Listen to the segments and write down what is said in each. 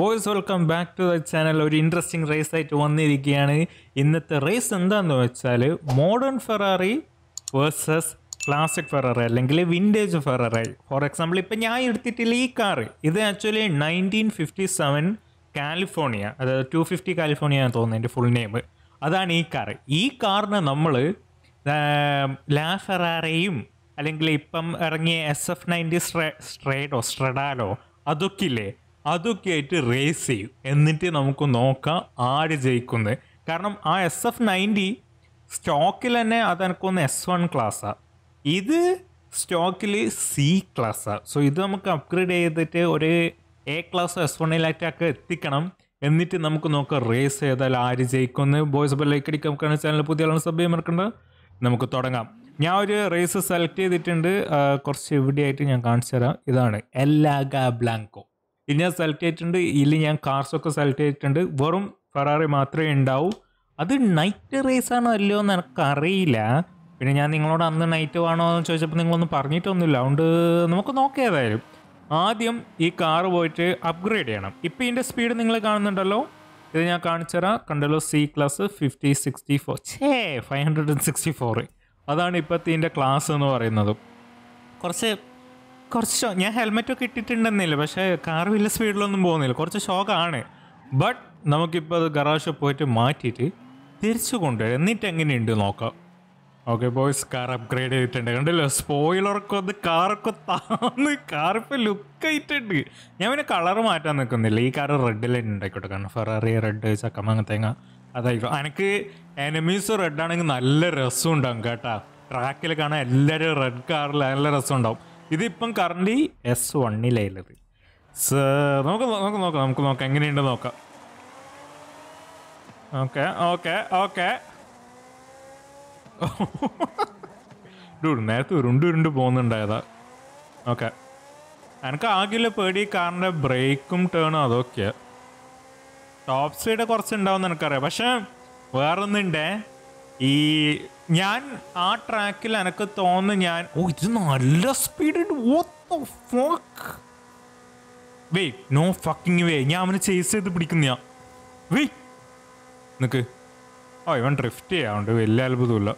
boys welcome back to the channel ഒരു interesting race ആയിട്ട് വന്നിരിക്കുകയാണ് ഇന്നത്തെ റേസ് എന്താണെന്ന് വെച്ചാൽ modern Ferrari versus classic Ferrari അല്ലെങ്കിൽ വിൻറ്റേജ് ഫെറാറി ഫോർ എക്സാമ്പിൾ ഇപ്പം ഞാൻ എടുത്തിട്ടില്ല ഈ കാർ ഇത് actually nineteen fifty seven California അതായത് ടു ഫിഫ്റ്റി കാലിഫോർണിയ എന്ന് തോന്നുന്നു എൻ്റെ ഫുൾ നെയിം അതാണ് ഈ കാർ ഈ കാറിന് നമ്മൾ ലാ ഫെറാറയും അല്ലെങ്കിൽ ഇപ്പം ഇറങ്ങിയ എസ് എഫ് നയൻറ്റി സ്ട്രേഡോ സ്ട്രഡാലോ അതൊക്കെ ഇല്ലേ അതൊക്കെ ആയിട്ട് റേസ് ചെയ്യും എന്നിട്ട് നമുക്ക് നോക്കാം ആര് ജയിക്കുന്നത് കാരണം ആ എസ് എഫ് നയൻറ്റി സ്റ്റോക്കിൽ തന്നെ അതെനിക്കൊന്ന് എസ് വൺ ക്ലാസ്സാണ് ഇത് സ്റ്റോക്കിൽ സി ക്ലാസ്സാണ് സോ ഇത് നമുക്ക് അപ്ഗ്രേഡ് ചെയ്തിട്ട് ഒരു എ ക്ലാസ് എസ് വണ്ണിലായിട്ടൊക്കെ എത്തിക്കണം എന്നിട്ട് നമുക്ക് നോക്കാം റേസ് ചെയ്താൽ ആര് ജയിക്കുമെന്ന് ബോയ്സ് ബെല്ലൈക്ക് നമുക്കാണ് ചാനൽ പുതിയ ആളാണ് സബ് മറക്കേണ്ടത് നമുക്ക് തുടങ്ങാം ഞാൻ ഒരു റേസ് സെലക്ട് ചെയ്തിട്ടുണ്ട് കുറച്ച് എവിടെയായിട്ട് ഞാൻ കാണിച്ചു തരാം ഇതാണ് എല്ലാ ബ്ലാങ്കോ പിന്നെ സെലക്ട് ചെയ്തിട്ടുണ്ട് ഇതിൽ ഞാൻ കാർസൊക്കെ സെലക്ട് ചെയ്തിട്ടുണ്ട് വെറും ഫെറാറി മാത്രമേ ഉണ്ടാവൂ അത് നൈറ്റ് റേസ് ആണോ അല്ലയോ എന്ന് എനിക്കറിയില്ല പിന്നെ ഞാൻ നിങ്ങളോട് അന്ന് നൈറ്റ് വേണോ എന്ന് ചോദിച്ചപ്പോൾ നിങ്ങളൊന്നും പറഞ്ഞിട്ടൊന്നുമില്ല അതുകൊണ്ട് നമുക്ക് നോക്കിയതായാലും ആദ്യം ഈ കാർ പോയിട്ട് അപ്ഗ്രേഡ് ചെയ്യണം ഇപ്പം ഇതിൻ്റെ സ്പീഡ് നിങ്ങൾ കാണുന്നുണ്ടല്ലോ ഇത് ഞാൻ കാണിച്ചു തരാം കണ്ടല്ലോ C class fifty sixty four ഛേ five hundred and sixty four അതാണ് ഇപ്പോഴത്തെ ഇതിൻ്റെ ക്ലാസ് എന്ന് പറയുന്നത് കുറച്ച് കുറച്ച് ഞാൻ ഹെൽമെറ്റൊക്കെ ഇട്ടിട്ടുണ്ടെന്നില്ല പക്ഷേ കാർ വലിയ സ്പീഡിലൊന്നും പോകുന്നില്ല കുറച്ച് ഷോക്കാണ് ബട്ട് നമുക്കിപ്പോൾ അത് ഗറാഷ് പോയിട്ട് മാറ്റിയിട്ട് തിരിച്ചു കൊണ്ടുവരാം എന്നിട്ട് എങ്ങനെയുണ്ട് നോക്കാം ഓക്കെ ബോയ്സ് കാർ അപ്ഗ്രേഡ് ചെയ്തിട്ടുണ്ട് കണ്ടില്ലോ സ്പോയിലറൊക്കെ വന്ന് കാറൊക്കെ താന്ന് കാർ ഇപ്പം ലുക്ക് ആയിട്ടുണ്ട് ഞാൻ പിന്നെ കളർ മാറ്റാൻ നിൽക്കുന്നില്ല ഈ കാർ റെഡിലായിട്ട് ഉണ്ടായിക്കോട്ടെ കാരണം ഫെറാറി റെഡ് ചക്കമങ്ങ തേങ്ങ അതായിരിക്കും എനിക്ക് എനമീസ് റെഡ് ആണെങ്കിൽ നല്ല രസം ഉണ്ടാകും കേട്ടാ ട്രാക്കിൽ കാണാൻ എല്ലാവരും റെഡ് കാറിൽ നല്ല രസം ഉണ്ടാവും ഇതിപ്പം കറണ്ട്ലി എസ് സർ നമുക്ക് നമുക്ക് നോക്കാം നമുക്ക് നോക്കാം എങ്ങനെയുണ്ട് നോക്കാം ഓക്കെ ഓക്കെ ഓക്കെ നേരത്തെ ഉരുണ്ട് ഉരുണ്ട് പോകുന്നുണ്ടായതാ ഓക്കെ എനിക്ക് ആകില്ല പേടി കാറിൻ്റെ ബ്രേക്കും ടേണും അതൊക്കെ ടോപ്പ് സൈഡ് കുറച്ച് ഉണ്ടാവും എനിക്കറിയാം പക്ഷേ വേറൊന്നുണ്ടേ ഈ ഞാൻ ആ ട്രാക്കിൽ എനക്ക് തോന്നുന്നു ഞാൻ ഓ ഇത് നല്ല speed way no fucking way ഞാൻ അവനെ ചേസ് ചെയ്ത് പിടിക്കുന്ന വേ നിക്ക് ഓ ഇവൻ ഡ്രിഫ്റ്റ് ചെയ്യാറുണ്ട് വലിയ അത്ഭുതമില്ല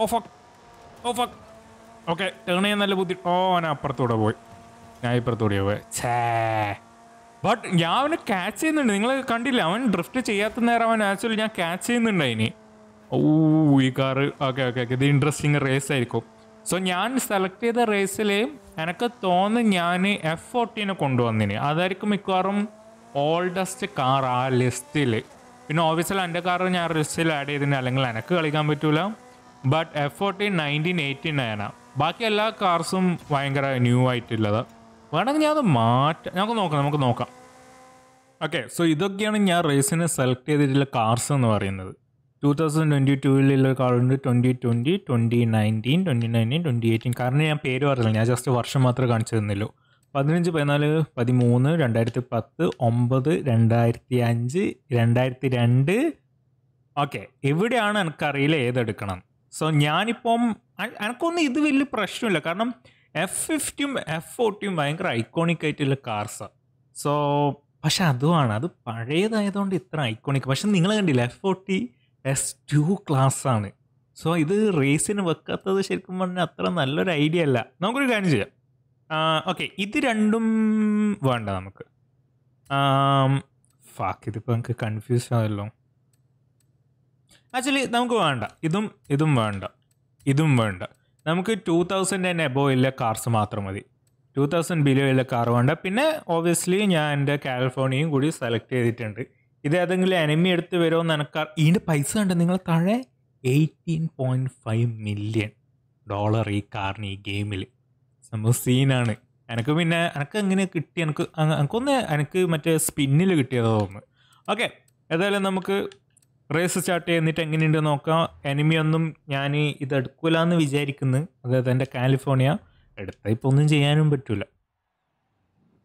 oh fuck oh fuck okay turn ചെയ്യാൻ നല്ല ബുദ്ധി ഓ അവൻ അപ്പുറത്തൂടെ പോയി ഞാൻ ഇപ്പുറത്തൂടെ പോയി ചേ ബട്ട് ഞാൻ അവനെ ക്യാച്ച് ചെയ്യുന്നുണ്ട് നിങ്ങൾ കണ്ടില്ല അവൻ ഡ്രിഫ്റ്റ് ചെയ്യാത്ത നേരം അവൻ ആക്ച്വലി ഞാൻ ക്യാച്ച് ചെയ്യുന്നുണ്ട് അതിന് ഓ ഈ കാറ് ഓക്കെ ഓക്കെ ഓക്കെ ഇത് ഇൻട്രസ്റ്റിംഗ് റേസ് ആയിരിക്കും സോ ഞാൻ സെലക്ട് ചെയ്ത റേസിൽ എനിക്ക് തോന്നുന്നു ഞാൻ എഫ് ഫോർട്ടീനെ കൊണ്ടുവന്നിന് അതായിരിക്കും മിക്കവാറും ഓൾഡസ്റ്റ് കാർ ആ ലിസ്റ്റിൽ പിന്നെ ഓഫീസിൽ എൻ്റെ കാർ ഞാൻ ലിസ്റ്റിൽ ആഡ് ചെയ്തിന് അല്ലെങ്കിൽ എനിക്ക് കളിക്കാൻ പറ്റൂല but F fourteen nineteen eighteen നയനാണ് ബാക്കി എല്ലാ കാർസും ഭയങ്കര ന്യൂ ആയിട്ടുള്ളത് വേണമെങ്കിൽ ഞാൻ അത് മാറ്റാം നമുക്ക് നോക്കാം നമുക്ക് നോക്കാം ഓക്കെ സോ ഇതൊക്കെയാണ് ഞാൻ റേസിന് സെലക്ട് ചെയ്തിട്ടുള്ള കാർസ് എന്ന് പറയുന്നത് ടു തൗസൻഡ് ട്വൻറ്റി ടൂവിലുള്ള കാർഡുണ്ട് twenty twenty twenty nineteen twenty nineteen twenty eighteen കാരണം ഞാൻ പേര് പറഞ്ഞില്ല ഞാൻ ജസ്റ്റ് വർഷം മാത്രമേ കാണിച്ചു തന്നില്ലൂ പതിനഞ്ച് പതിനാല് പതിമൂന്ന് രണ്ടായിരത്തി പത്ത് ഒമ്പത് രണ്ടായിരത്തി അഞ്ച് രണ്ടായിരത്തി രണ്ട് ഓക്കെ എവിടെയാണ് എനിക്കറിയില്ല ഏതെടുക്കണം സോ ഞാനിപ്പം എനിക്കൊന്നും ഇത് വലിയ പ്രശ്നമില്ല കാരണം എഫ് ഫിഫ്റ്റിയും എഫ് ഫോർട്ടിയും ഭയങ്കര ഐക്കോണിക് ആയിട്ടുള്ള കാർസാണ് സോ പക്ഷെ അതുമാണ് അത് പഴയതായതുകൊണ്ട് ഇത്ര ഐക്കോണിക് പക്ഷെ നിങ്ങൾ കണ്ടില്ല എഫ് ഫോർട്ടി എസ് ടു ക്ലാസ്സാണ് സോ ഇത് റേസിന് വെക്കാത്തത് ശരിക്കും പറഞ്ഞാൽ അത്ര നല്ലൊരു ഐഡിയ അല്ല നമുക്കൊരു കാര്യം ചെയ്യാം ഓക്കെ ഇത് രണ്ടും വേണ്ട നമുക്ക് ഫാക്ക് ഇതിപ്പോൾ നമുക്ക് കൺഫ്യൂസ് ആവല്ലോ ആക്ച്വലി നമുക്ക് വേണ്ട ഇതും ഇതും വേണ്ട ഇതും വേണ്ട നമുക്ക് ടു തൗസൻഡ് ആൻഡ് എബോ ഇല്ല കാർസ് മാത്രം മതി ടു തൗസൻഡ് ബിലോ ഇല്ല കാർ വേണ്ട പിന്നെ ഓബിയസ്ലി ഞാൻ എൻ്റെ കാലിഫോർണിയയും കൂടി സെലക്ട് ചെയ്തിട്ടുണ്ട് ഇത് ഏതെങ്കിലും എനിമി എടുത്ത് വരുമെന്ന് എനക്ക് ഇതിൻ്റെ പൈസ കണ്ട് നിങ്ങൾ താഴെ eighteen point five million dollar ഈ കാറിന് ഈ ഗെയിമിൽ സംഭവം സീനാണ് എനിക്ക് പിന്നെ എനക്ക് എങ്ങനെ കിട്ടി എനിക്ക് എനിക്കൊന്ന് എനിക്ക് മറ്റേ സ്പിന്നിൽ കിട്ടിയതാ തോന്നുന്നു ഓക്കെ ഏതായാലും നമുക്ക് റേസ് സ്റ്റാർട്ട് ചെയ്തിട്ട് എങ്ങനെയുണ്ട് നോക്കാം എനിമിയൊന്നും ഞാൻ ഇതെടുക്കില്ല എന്ന് വിചാരിക്കുന്നു അതായത് എൻ്റെ കാലിഫോർണിയ എടുത്താൽ ഇപ്പോൾ ഒന്നും ചെയ്യാനും പറ്റില്ല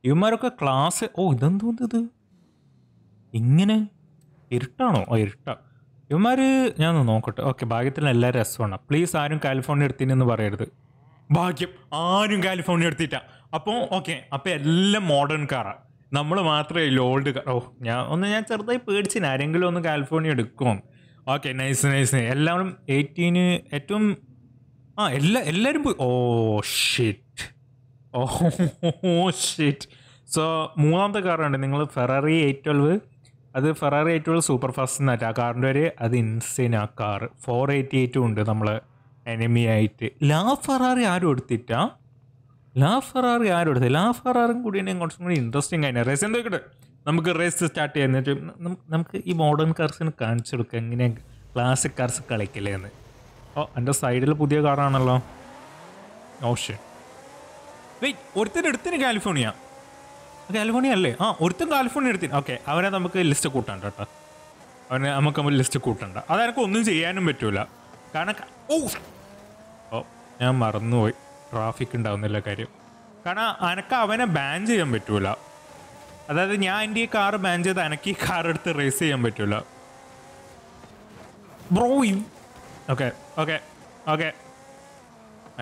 ഇവന്മാരൊക്കെ ക്ലാസ് ഓ ഇതെന്തോന്നത് ഇങ്ങനെ ഇരുട്ടാണോ ഓ ഇരുട്ട ഇവന്മാർ ഞാൻ നോക്കട്ടെ ഓക്കെ ഭാഗ്യത്തിന് എല്ലാവരും രസമാണ് പ്ലീസ് ആരും കാലിഫോർണിയ എന്ന് പറയരുത് ഭാഗ്യം ആരും കാലിഫോർണിയ എടുത്തിട്ട അപ്പോൾ ഓക്കെ അപ്പോൾ എല്ലാം മോഡേൺ കാറാണ് നമ്മൾ മാത്രമേ ഇല്ല ഓൾഡ് കാർ ഓ ഞാൻ ഒന്ന് ഞാൻ ചെറുതായി പേടിച്ചു ആരെങ്കിലും ഒന്ന് കാലിഫോർണിയ എടുക്കും ഓക്കെ നൈസ് നൈസ് എല്ലാവരും എയ്റ്റീന് ഏറ്റവും ആ എല്ലാ എല്ലാവരും പോയി oh shit oh shit so മൂന്നാമത്തെ കാറുണ്ട് നിങ്ങൾ ഫെറാറി എയ്റ്റ് ട്വൽവ് അത് ഫെറാറി ആയിട്ടുള്ള സൂപ്പർ ഫാസ്റ്റ് എന്നല്ല ആ കാറിൻ്റെ ഒരു അത് ഇൻസൈൻ ആ കാർ ഫോർ എയ്റ്റി എയ്റ്റും ഉണ്ട് നമ്മൾ എനിമി ആയിട്ട് ലാ ഫെറാറി ആരും എടുത്തിട്ട ലാ ഫെറാറി ആരും എടുത്തില്ല ലാ ഫെറാറും കൂടി കുറച്ചും കൂടി ഇൻട്രസ്റ്റിംഗ് ആയിരുന്നു റേസ് എന്തൊക്കെ നമുക്ക് റേസ് സ്റ്റാർട്ട് ചെയ്യുന്നിട്ട് നമുക്ക് ഈ മോഡേൺ കാർസിന് കാണിച്ചു കൊടുക്കുക എങ്ങനെയാണ് ക്ലാസിക് കാർസ് കളിക്കില്ലേ എന്ന് ഓ എൻ്റെ സൈഡിൽ പുതിയ കാറാണല്ലോ ഓപ്ഷൻ oh, വെയ്റ്റ് ഒരുത്തിന് എടുത്തിന് കാലിഫോർണിയ കാലിഫോർണിയ അല്ലേ ആ ഒരുത്തും കാലിഫോർണിയ എടുത്തി ഓക്കെ അവനെ നമുക്ക് ലിസ്റ്റ് കൂട്ടണ്ട കേട്ടോ അവനെ നമുക്ക് നമ്മൾ ലിസ്റ്റ് കൂട്ടണ്ട അതെനിക്ക് ഒന്നും ചെയ്യാനും പറ്റൂല കാരണം ഓ ഓ ഞാൻ മറന്നുപോയി ട്രാഫിക് ഉണ്ടാവുന്നില്ല കാര്യം കാരണം അനക്ക് അവനെ ബാൻ ചെയ്യാൻ പറ്റൂല അതായത് ഞാൻ എൻ്റെ ഈ കാർ ബാൻ ചെയ്ത് അനക്ക് ഈ കാർ എടുത്ത് റേസ് ചെയ്യാൻ പറ്റൂല ബ്രോ ഓക്കെ ഓക്കെ ഓക്കെ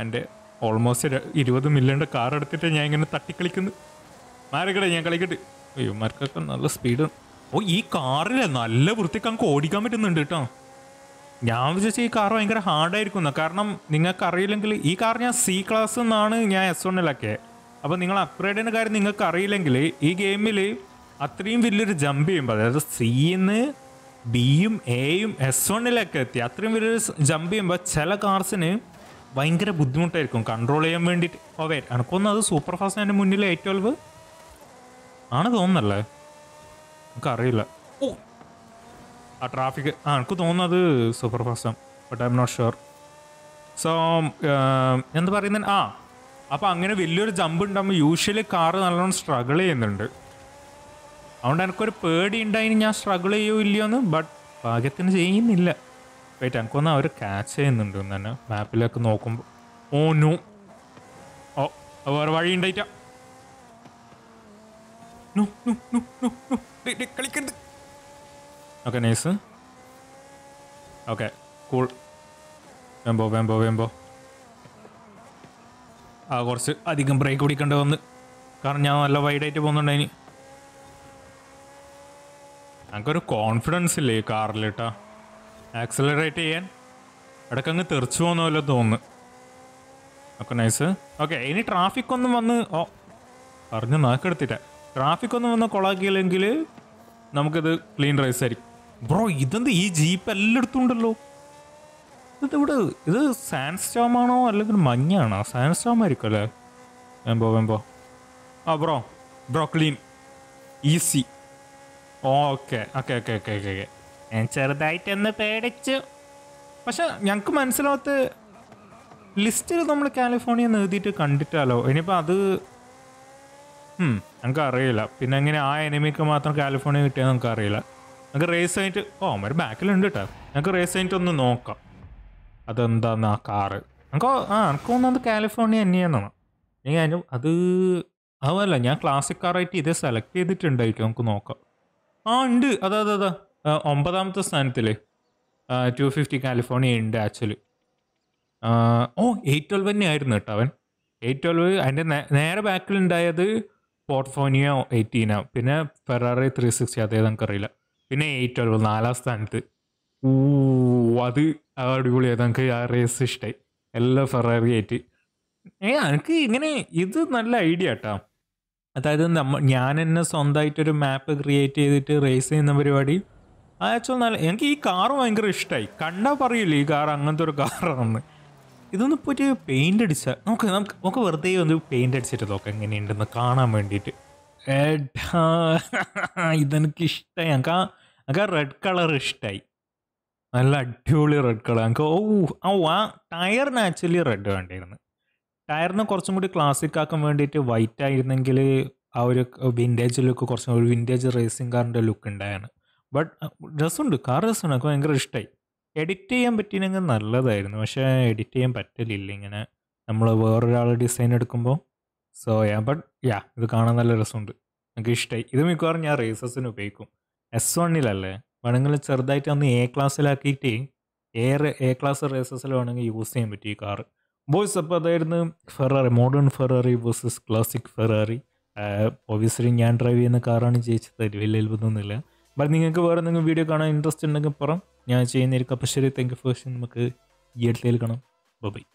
എൻ്റെ ഓൾമോസ്റ്റ് ഇരുപത് മില്യൻ്റെ കാർ എടുത്തിട്ട് ഞാൻ ഇങ്ങനെ തട്ടിക്കളിക്കുന്നു മാരക്കട്ടെ ഞാൻ കളിക്കട്ടെ അയ്യോ മാർക്കൊക്കെ നല്ല സ്പീഡ് ഓ ഈ കാറില് നല്ല വൃത്തിക്ക് നമുക്ക് ഓടിക്കാൻ പറ്റുന്നുണ്ട് കേട്ടോ ഞാൻ വിചാരിച്ച ഈ കാർ ഭയങ്കര ഹാർഡായിരിക്കും കാരണം നിങ്ങൾക്ക് അറിയില്ലെങ്കിൽ ഈ കാർ ഞാൻ സി ക്ലാസ് എന്നാണ് ഞാൻ എസ് വണ്ണിലൊക്കെ അപ്പോൾ നിങ്ങൾ അപ്ഗ്രേഡ് ചെയ്യുന്ന കാര്യം നിങ്ങൾക്ക് അറിയില്ലെങ്കിൽ ഈ ഗെയിമിൽ അത്രയും വലിയൊരു ജമ്പ് ചെയ്യുമ്പോൾ അതായത് സിന്ന് ബിയും എയും എസ് വണ്ണിലൊക്കെ എത്തി അത്രയും വലിയൊരു ജമ്പ് ചെയ്യുമ്പോൾ ചില കാർസിന് ഭയങ്കര ബുദ്ധിമുട്ടായിരിക്കും കൺട്രോൾ ചെയ്യാൻ വേണ്ടിയിട്ട് ഓവേ എനിക്കൊന്നും അത് സൂപ്പർ ഫാസ്റ്റ് എൻ്റെ മുന്നിൽ എയ്റ്റ് ട്വൽവ് ആണ് തോന്നുന്നല്ലേ നമുക്കറിയില്ല ഓ ആ ട്രാഫിക് ആ എനിക്ക് തോന്നുന്നത് സൂപ്പർ ഫാസ്റ്റാണ് but I'm not sure so എന്ത് പറയുന്നത് ആ അപ്പം അങ്ങനെ വലിയൊരു ജമ്പ് ഉണ്ടാകുമ്പോൾ യൂഷ്വലി കാറ് നല്ലോണം സ്ട്രഗിൾ ചെയ്യുന്നുണ്ട് അതുകൊണ്ട് എനിക്കൊരു പേടി ഉണ്ടായിന് ഞാൻ സ്ട്രഗിൾ ചെയ്യോ ഇല്ലയോന്ന് ബട്ട് ഭാഗ്യത്തിന് ചെയ്യുന്നില്ല വെയിറ്റ് എനിക്കൊന്ന് അവർ ക്യാച്ച് ചെയ്യുന്നുണ്ട് തന്നെ മാപ്പിലൊക്കെ നോക്കുമ്പോൾ ഓ നോ ഓ വേറെ വഴി ഉണ്ടായിട്ടാ no no no no no കളിക്കരുത് ഓക്കെ നൈസ് ഓക്കെ കൂൾ വേമ്പോ വേമ്പോ വേമ്പോ ആ കുറച്ച് അധികം ബ്രേക്ക് കുടിക്കേണ്ട വന്ന് കാരണം ഞാൻ നല്ല വൈഡായിട്ട് ഇനി ഞങ്ങൾക്കൊരു കോൺഫിഡൻസ് ഇല്ലേ കാറിൽ കേട്ടാ ആക്സലറേറ്റ് ചെയ്യാൻ ഇടയ്ക്ക് അങ്ങ് തെറിച്ചു പോകുന്നല്ലോ തോന്നുന്നു ഓക്കെ നൈസ് ഓക്കെ ഇനി ട്രാഫിക് ഒന്നും വന്ന് ഓ പറഞ്ഞു നാക്കെടുത്തിട്ടാ ട്രാഫിക് ഒന്നും വന്ന് കൊളാക്കിയില്ലെങ്കിൽ നമുക്കിത് ക്ലീൻ റൈസ് ആയിരിക്കും ബ്രോ ഇതെന്ത് ഈ ജീപ്പ് എല്ലായിടത്തും ഉണ്ടല്ലോ ഇവിടെ ഇത് സാൻസ്റ്റോം ആണോ അല്ലെങ്കിൽ മഞ്ഞാണോ സാൻസ്റ്റോം ആയിരിക്കും അല്ലേ വേമ്പോ വേമ്പോ ആ bro bro clean easy okay okay okay okay okay okay ഞാൻ ചെറുതായിട്ടൊന്ന് പേടിച്ചു പക്ഷെ ഞങ്ങൾക്ക് മനസ്സിലാകത്ത് ലിസ്റ്റിൽ നമ്മൾ കാലിഫോർണിയ എഴുതിയിട്ട് കണ്ടിട്ടാലോ ഇനിയിപ്പോൾ അത് നമുക്കറിയില്ല പിന്നെ എങ്ങനെ ആ എനിമിക്ക് മാത്രം കാലിഫോർണിയ കിട്ടിയെന്ന് നമുക്കറിയില്ല നമുക്ക് റേസ് ആയിട്ട് ഓ അവർ ബാക്കിലുണ്ട് കേട്ടോ നമുക്ക് റേസ് ആയിട്ട് ഒന്ന് നോക്കാം അതെന്താന്ന് ആ കാറ് നമുക്ക് ആ എനിക്ക് തോന്നുന്നത് കാലിഫോർണിയ തന്നെയാണ് ഇനി അതിന് അത് അതല്ല ഞാൻ ക്ലാസിക് കാറായിട്ട് ഇത് സെലക്ട് ചെയ്തിട്ടുണ്ടായിരിക്കും നമുക്ക് നോക്കാം ആ ഉണ്ട് അതാ അതാ അതെ ഒമ്പതാമത്തെ സ്ഥാനത്തിൽ ടു ഫിഫ്റ്റി കാലിഫോർണിയ ഉണ്ട് ആക്ച്വലി ഓ എയ്റ്റ് ട്വൽവ് തന്നെ ആയിരുന്നു കേട്ടോ അവൻ എയ്റ്റ് ട്വൽവ് അതിൻ്റെ നേരെ ബാക്കിലുണ്ടായത് പോർട്ട്ഫോണിയോ എയ്റ്റീനോ പിന്നെ ഫെറാറി ത്രീ സിക്സ്റ്റി അതേ നമുക്കറിയില്ല പിന്നെ എയ്റ്റ് ട്വൽവ് നാലാം സ്ഥാനത്ത് ഊ അത് അടിപൊളിയായി നമുക്ക് ആ റേസ് ഇഷ്ടമായി എല്ലാ ഫെറാറി ആയിട്ട് ഏ എനിക്ക് ഇങ്ങനെ ഇത് നല്ല ഐഡിയ കേട്ടോ അതായത് നമ്മ ഞാൻ തന്നെ സ്വന്തമായിട്ടൊരു മാപ്പ് ക്രിയേറ്റ് ചെയ്തിട്ട് റേസ് ചെയ്യുന്ന പരിപാടി ആച്ചാൽ നല്ല എനിക്ക് ഈ കാർ ഭയങ്കര ഇഷ്ടമായി കണ്ടാൽ പറയില്ല ഈ കാർ അങ്ങനത്തെ ഒരു കാറാണെന്ന് ഇതൊന്നും പോയിട്ട് പെയിൻ്റ് അടിച്ച നമുക്ക് നമുക്ക് നമുക്ക് വെറുതെ ഒന്ന് പെയിൻ്റ് അടിച്ചിട്ട് നോക്കാം എങ്ങനെയുണ്ടെന്ന് കാണാൻ വേണ്ടിയിട്ട് ഇതെനിക്ക് ഇഷ്ടമായി ഞങ്ങൾക്ക് ആ ഞങ്ങൾക്ക് ആ റെഡ് കളർ ഇഷ്ടമായി നല്ല അടിപൊളി റെഡ് കളർ ഞങ്ങൾക്ക് ഓ ഓ ആ ടയറിന് ആക്ച്വലി റെഡ് വേണ്ടിയിരുന്നു ടയറിന് കുറച്ചും കൂടി ക്ലാസിക് ആക്കാൻ വേണ്ടിയിട്ട് വൈറ്റ് ആയിരുന്നെങ്കിൽ ആ ഒരു വിൻറ്റേജ് ലുക്ക് കുറച്ചും ഒരു വിൻറ്റേജ് റേസിംഗ് കാറിൻ്റെ ലുക്ക് ഉണ്ടായാണ് ബട്ട് രസമുണ്ട് കാർ രസമാണ് എനിക്ക് ഭയങ്കര ഇഷ്ടമായി എഡിറ്റ് ചെയ്യാൻ പറ്റിയില്ലെങ്കിൽ നല്ലതായിരുന്നു പക്ഷേ എഡിറ്റ് ചെയ്യാൻ പറ്റലില്ല ഇങ്ങനെ നമ്മൾ വേറൊരാൾ ഡിസൈൻ എടുക്കുമ്പോൾ സോ യാ ബട്ട് യാ ഇത് കാണാൻ നല്ല രസമുണ്ട് എനിക്ക് ഇഷ്ടമായി ഇത് മിക്കവാറും ഞാൻ റേസസിന് ഉപയോഗിക്കും എസ് വണ്ണിലല്ലേ വേണമെങ്കിൽ ചെറുതായിട്ട് ഒന്ന് എ ക്ലാസ്സിലാക്കിയിട്ട് എ എ ക്ലാസ് റേസസിൽ വേണമെങ്കിൽ യൂസ് ചെയ്യാൻ പറ്റി ഈ കാറ് ബോയ്സ് അപ്പോൾ അതായിരുന്നു Ferrari modern Ferrari versus classic Ferrari obviously ഞാൻ ഡ്രൈവ് ചെയ്യുന്ന കാറാണ് ജയിച്ചത് വലിയ അത്ഭുതമൊന്നുമില്ല ബട്ട് നിങ്ങൾക്ക് വേറെ എന്തെങ്കിലും വീഡിയോ കാണാൻ ഇൻട്രസ്റ്റ് ഉണ്ടെങ്കിൽ പറ ഞാൻ ചെയ്യുന്നതായിരിക്കും അപ്പോൾ ശരി താങ്ക് യു ഫോർ നമുക്ക് ഈ അടുത്തേൽ കാണാം ബൈ